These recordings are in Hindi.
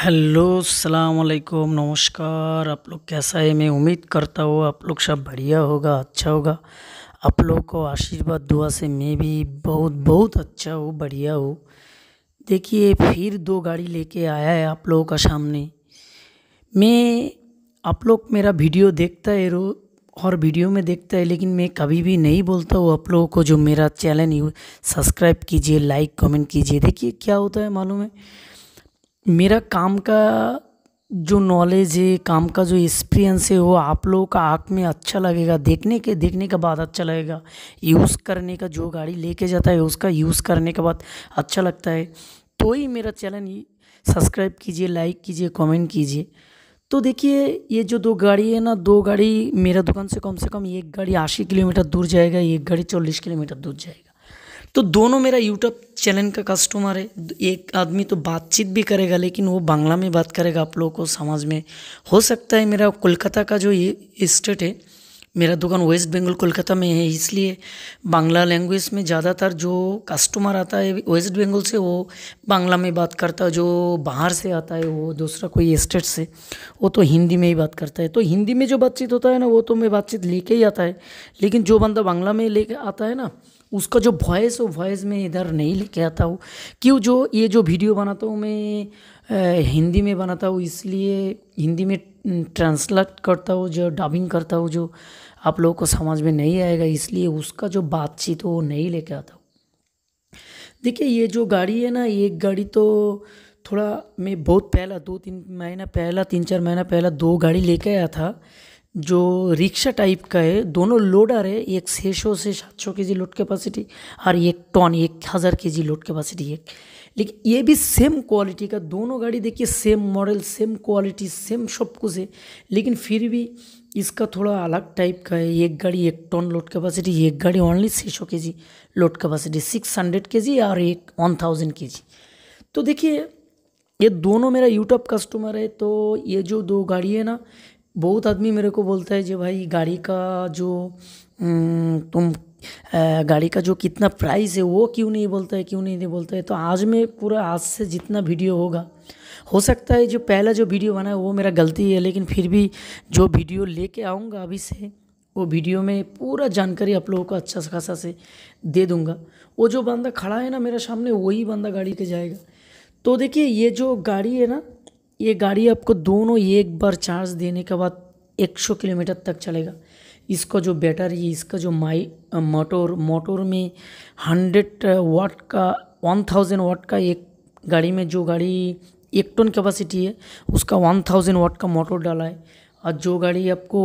हेलो सलाम अलैकुम नमस्कार आप लोग कैसा है मैं उम्मीद करता हूँ आप लोग सब बढ़िया होगा अच्छा होगा आप लोग को आशीर्वाद दुआ से मैं भी बहुत बहुत अच्छा हूँ बढ़िया हूँ देखिए फिर दो गाड़ी लेके आया है आप लोगों का सामने मैं आप लोग मेरा वीडियो देखता है रो और वीडियो में देखता है लेकिन मैं कभी भी नहीं बोलता हूँ आप लोगों को जो मेरा चैनल सब्सक्राइब कीजिए लाइक कमेंट कीजिए देखिए क्या होता है मालूम है मेरा काम का जो नॉलेज है काम का जो एक्सपीरियंस है वो आप लोगों का आँख में अच्छा लगेगा देखने के देखने के बाद अच्छा लगेगा यूज़ करने का जो गाड़ी लेके जाता है उसका यूज़ करने के बाद अच्छा लगता है तो ही मेरा चैनल सब्सक्राइब कीजिए लाइक कीजिए कमेंट कीजिए तो देखिए ये जो दो गाड़ी है ना दो गाड़ी मेरा दुकान से कम से कम एक गाड़ी अस्सी किलोमीटर दूर जाएगा एक गाड़ी चालीस किलोमीटर दूर जाएगा तो दोनों मेरा यूट्यूब चैनल का कस्टमर है एक आदमी तो बातचीत भी करेगा लेकिन वो बांग्ला में बात करेगा आप लोगों को समझ में हो सकता है मेरा कोलकाता का जो ये स्टेट है मेरा दुकान वेस्ट बंगाल कोलकाता में है इसलिए बांग्ला लैंग्वेज में ज़्यादातर जो कस्टमर आता है वेस्ट बंगाल से वो बांग्ला में बात करता है जो बाहर से आता है वो दूसरा कोई स्टेट से वो तो हिंदी में ही बात करता है तो हिंदी में जो बातचीत होता है ना वो तो मैं बातचीत लेके ही आता है लेकिन जो बंदा बांग्ला में ले आता है ना उसका जो वॉइस वो वॉइस में इधर नहीं लेके आता हूँ क्यों जो ये जो वीडियो बनाता हूँ मैं हिंदी में बनाता हूँ इसलिए हिंदी में ट्रांसलेट करता हूँ जो डबिंग करता हूँ जो आप लोगों को समझ में नहीं आएगा इसलिए उसका जो बातचीत हो वो नहीं लेके आता हूँ देखिए ये जो गाड़ी है ना ये गाड़ी तो थोड़ा मैं बहुत पहला दो तीन महीना पहला तीन चार महीना पहला दो गाड़ी लेके आया था जो रिक्शा टाइप का है दोनों लोडर है एक छः सौ से सात सौ के जी लोड कैपेसिटी और एक टन एक हज़ार के जी लोड कैपेसिटी एक लेकिन ये भी सेम क्वालिटी का दोनों गाड़ी देखिए same model same quality same सब कुछ है लेकिन फिर भी इसका थोड़ा अलग टाइप का है एक गाड़ी एक टन लोड कैपेसिटी एक गाड़ी ओनली छः सौ K G load capacity six hundred K G और एक वन थाउजेंड के जी तो देखिए ये दोनों मेरा यूट्यूब कस्टमर है तो ये जो दो गाड़ी है ना बहुत आदमी मेरे को बोलता है जो भाई गाड़ी का जो तुम गाड़ी का जो कितना प्राइस है वो क्यों नहीं बोलता है क्यों नहीं बोलता है तो आज मैं पूरा आज से जितना वीडियो होगा हो सकता है जो पहला जो वीडियो बना है वो मेरा गलती है लेकिन फिर भी जो वीडियो लेके आऊँगा अभी से वो वीडियो में पूरा जानकारी आप लोगों को अच्छा खासा से दे दूँगा वो जो बंदा खड़ा है ना मेरे सामने वही बंदा गाड़ी के जाएगा तो देखिए ये जो गाड़ी है ना ये गाड़ी आपको दोनों एक बार चार्ज देने के बाद 100 किलोमीटर तक चलेगा इसका जो बैटरी इसका जो माई मोटर मोटर में हंड्रेड वाट का वन थाउजेंड वाट का एक गाड़ी में जो गाड़ी एक टन कैपेसिटी है उसका वन थाउजेंड वाट का मोटर डाला है और जो गाड़ी आपको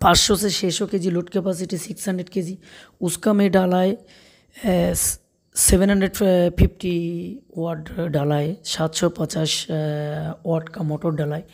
पाँच सौ से छः सौ K G load capacity six hundred K G उसका मैं डाला है सेवन हंड्रेड फिफ्टी वाट डाला है सात सौ पचास वाट का मोटर डाला है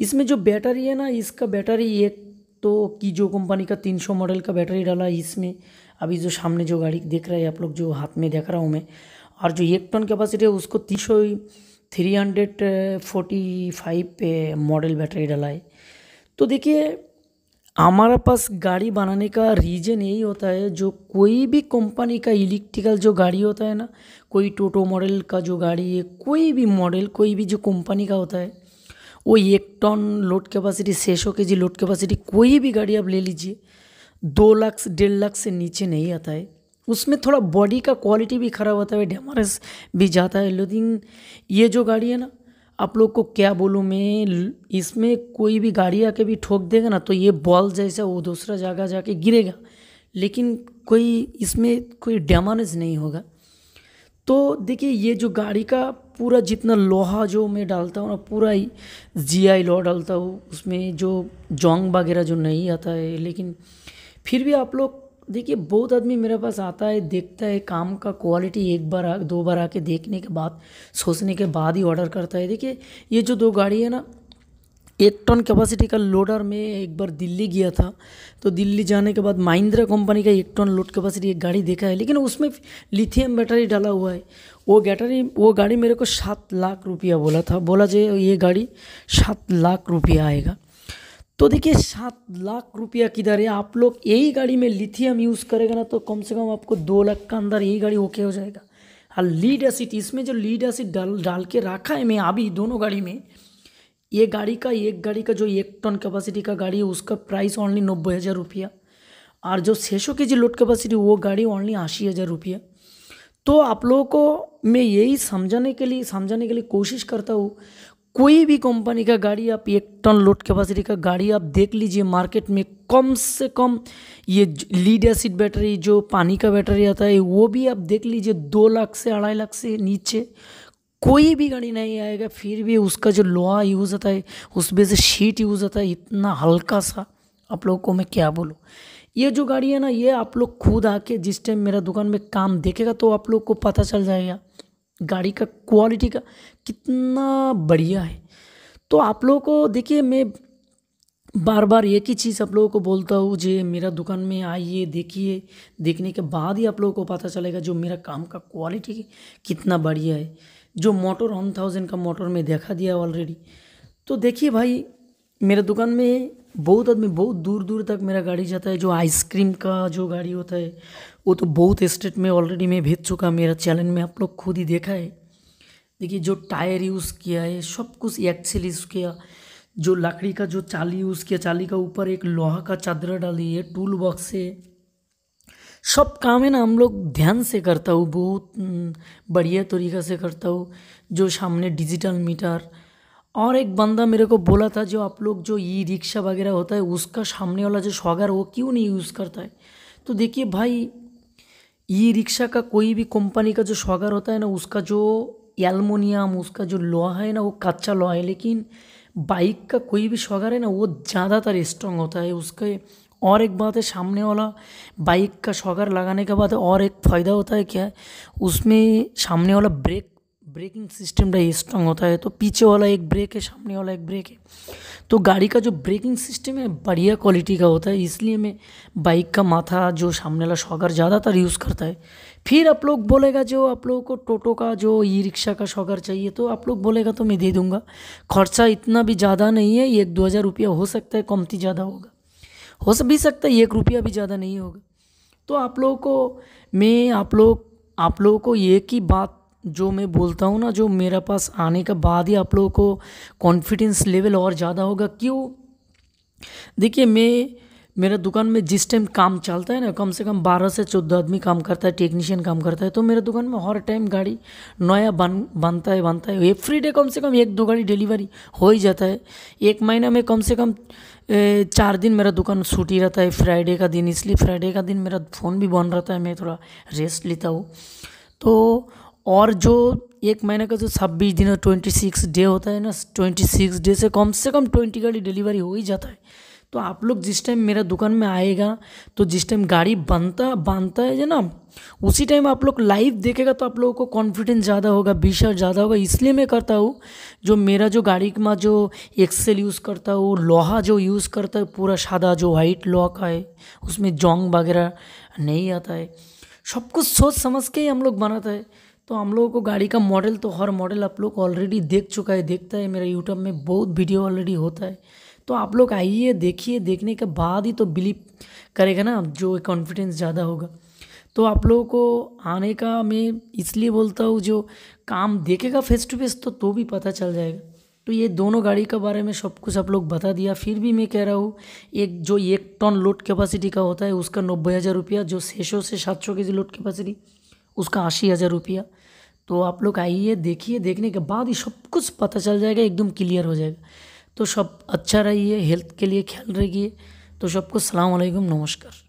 इसमें जो बैटरी है ना इसका बैटरी एक तो जो कंपनी का 300 मॉडल का बैटरी डाला है इसमें अभी जो सामने जो गाड़ी देख रहे हैं आप लोग जो हाथ में देख रहा हूँ मैं और जो एक टन कैपेसिटी है उसको तीन सौ थ्री हंड्रेड फोर्टी फाइव पे मॉडल बैटरी डाला है तो देखिए हमारे पास गाड़ी बनाने का रीज़न यही होता है जो कोई भी कंपनी का इलेक्ट्रिकल जो गाड़ी होता है ना कोई टोटो मॉडल का जो गाड़ी है कोई भी मॉडल कोई भी जो कंपनी का होता है वो एक टन लोड कैपेसिटी छः सौ के जी लोड कैपेसिटी कोई भी गाड़ी आप ले लीजिए दो लाख डेढ़ लाख से नीचे नहीं आता है उसमें थोड़ा बॉडी का क्वालिटी भी खराब होता है डैमरेज भी जाता है लेकिन ये जो गाड़ी है ना आप लोग को क्या बोलूँ मैं इसमें कोई भी गाड़ी आके भी ठोक देगा ना तो ये बॉल जैसा वो दूसरा जगह जाके गिरेगा लेकिन कोई इसमें कोई डैमेज नहीं होगा तो देखिए ये जो गाड़ी का पूरा जितना लोहा जो मैं डालता हूँ ना पूरा ही जी आई लोहा डालता हूँ उसमें जो जोंग वगैरह जो नहीं आता है लेकिन फिर भी आप लोग देखिए बहुत आदमी मेरे पास आता है देखता है काम का क्वालिटी एक बार आ दो बार आके देखने के बाद सोचने के बाद ही ऑर्डर करता है देखिए ये जो दो गाड़ी है ना एक टन कैपेसिटी का लोडर में एक बार दिल्ली गया था तो दिल्ली जाने के बाद महिंद्रा कंपनी का एक टन लोड कैपेसिटी एक गाड़ी देखा है लेकिन उसमें लिथियम बैटरी डाला हुआ है वो गैटरी वो गाड़ी मेरे को सात लाख रुपया बोला था बोला जे ये गाड़ी सात लाख रुपया आएगा तो देखिए सात लाख रुपया किधर है आप लोग यही गाड़ी में लिथियम यूज़ करेगा ना तो कम से कम आपको दो लाख का अंदर यही गाड़ी ओके हो जाएगा और लीड एसिड इसमें जो लीड एसिड डाल डाल के रखा है मैं अभी दोनों गाड़ी में ये गाड़ी का एक गाड़ी का जो एक टन कैपेसिटी का गाड़ी है उसका प्राइस ओनली नब्बे हज़ार रुपया और जो छः सौ के जी लोड कैपेसिटी वो गाड़ी ओनली अस्सी हज़ार रुपया तो आप लोगों को मैं यही समझाने के लिए समझाने के लिए कोशिश करता हूँ कोई भी कंपनी का गाड़ी आप एक टन लोड कैपेसिटी का गाड़ी आप देख लीजिए मार्केट में कम से कम ये लीड एसिड बैटरी जो पानी का बैटरी आता है वो भी आप देख लीजिए दो लाख से अढ़ाई लाख से नीचे कोई भी गाड़ी नहीं आएगा फिर भी उसका जो लोहा यूज़ होता है उसमें से शीट यूज़ होता है इतना हल्का सा आप लोगों को मैं क्या बोलूँ ये जो गाड़ी है ना ये आप लोग खुद आके जिस टाइम मेरा दुकान में काम देखेगा तो आप लोग को पता चल जाएगा गाड़ी का क्वालिटी का कितना बढ़िया है तो आप लोगों को देखिए मैं बार बार एक ही चीज़ आप लोगों को बोलता हूँ जे मेरा दुकान में आइए देखिए देखने के बाद ही आप लोगों को पता चलेगा जो मेरा काम का क्वालिटी कितना बढ़िया है जो मोटर वन थाउजेंड का मोटर में देखा दिया ऑलरेडी तो देखिए भाई मेरा दुकान में बहुत आदमी बहुत दूर दूर तक मेरा गाड़ी जाता है जो आइसक्रीम का जो गाड़ी होता है वो तो बहुत स्टेट में ऑलरेडी मैं भेज चुका मेरा चैनल में आप लोग खुद ही देखा है देखिए जो टायर यूज़ किया है सब कुछ एक्सेल यूज़ किया जो लकड़ी का जो चाली यूज़ किया चाली का ऊपर एक लोहा का चादरा डाली है टूल बॉक्स से सब काम है ना हम लोग ध्यान से करता हूँ बहुत हम्म, बढ़िया तरीक़ा से करता हूँ जो सामने डिजिटल मीटर और एक बंदा मेरे को बोला था जो आप लोग जो ई रिक्शा वगैरह होता है उसका सामने वाला जो शॉगर वो क्यों नहीं यूज़ करता है तो देखिए भाई ई रिक्शा का कोई भी कंपनी का जो शॉगर होता है ना उसका जो एलमोनियम उसका जो लोहा है ना वो कच्चा लोहा है लेकिन बाइक का कोई भी शॉगर है ना वो ज़्यादातर स्ट्रॉन्ग होता है उसके और एक बात है सामने वाला बाइक का शॉगर लगाने के बाद और एक फ़ायदा होता है क्या उसमें सामने वाला ब्रेक ब्रेकिंग सिस्टम डाई स्ट्रांग होता है तो पीछे वाला एक ब्रेक है सामने वाला एक ब्रेक है तो गाड़ी का जो ब्रेकिंग सिस्टम है बढ़िया क्वालिटी का होता है इसलिए मैं बाइक का माथा जो सामने वाला शॉकर ज़्यादातर यूज़ करता है फिर आप लोग बोलेगा जो आप लोगों को टोटो का जो ई रिक्शा का शॉकर चाहिए तो आप लोग बोलेगा तो मैं दे दूँगा खर्चा इतना भी ज़्यादा नहीं है एक दो हज़ार रुपया हो सकता है कमती ज़्यादा होगा हो भी सकता है एक रुपया भी ज़्यादा नहीं होगा तो आप लोगों को मैं आप लोग आप लोगों को एक ही बात जो मैं बोलता हूँ ना जो मेरा पास आने के बाद ही आप लोगों को कॉन्फिडेंस लेवल और ज़्यादा होगा क्यों देखिए मैं मेरा दुकान में जिस टाइम काम चलता है ना कम से कम बारह से चौदह आदमी काम करता है टेक्नीशियन काम करता है तो मेरे दुकान में हर टाइम गाड़ी नया बन बनता है बनता है एवरी डे कम से कम एक दो गाड़ी डिलीवरी हो ही जाता है एक महीना में कम से कम चार दिन मेरा दुकान छूटी रहता है फ्राइडे का दिन इसलिए फ्राइडे का दिन मेरा फ़ोन भी बंद रहता है मैं थोड़ा रेस्ट लेता हूँ तो और जो एक महीने का जो छब्बीस दिन और ट्वेंटी सिक्स डे होता है ना ट्वेंटी सिक्स डे से कम से कम ट्वेंटी गाड़ी डिलीवरी हो ही जाता है तो आप लोग जिस टाइम मेरा दुकान में आएगा तो जिस टाइम गाड़ी बनता बांधता है ना उसी टाइम आप लोग लाइव देखेगा तो आप लोगों को कॉन्फिडेंस ज़्यादा होगा विश्वास ज़्यादा होगा इसलिए मैं करता हूँ जो मेरा जो गाड़ी में जो एक्सेल यूज़ करता हूँ लोहा जो यूज़ करता है पूरा सादा जो वाइट लॉक है उसमें जोंग वगैरह नहीं आता है सब कुछ सोच समझ के ही हम लोग बनाता है तो हम लोगों को गाड़ी का मॉडल तो हर मॉडल आप लोग ऑलरेडी देख चुका है देखता है मेरा यूट्यूब में बहुत वीडियो ऑलरेडी होता है तो आप लोग आइए देखिए देखने के बाद ही तो बिलीव करेगा ना जो कॉन्फिडेंस ज़्यादा होगा तो आप लोगों को आने का मैं इसलिए बोलता हूँ जो काम देखेगा फेस टू फेस तो तो भी पता चल जाएगा तो ये दोनों गाड़ी के बारे में सब कुछ आप लोग बता दिया फिर भी मैं कह रहा हूँ एक जो एक टन लोड कैपेसिटी का होता है उसका नब्बे हज़ार रुपया जो छः सौ से सात सौ के जी लोड कैपेसिटी उसका अस्सी हज़ार रुपया तो आप लोग आइए देखिए देखने के बाद ही सब कुछ पता चल जाएगा एकदम क्लियर हो जाएगा तो सब अच्छा रहिए हेल्थ के लिए ख्याल रखिए तो सबको सलाम नमस्कार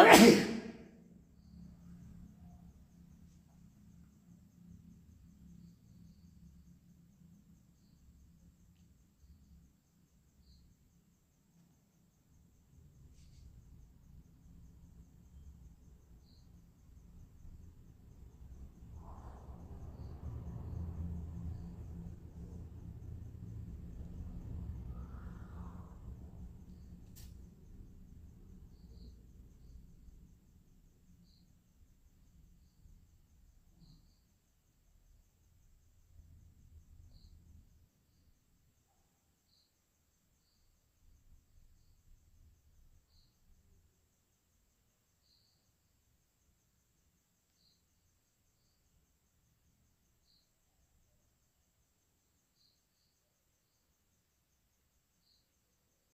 All right.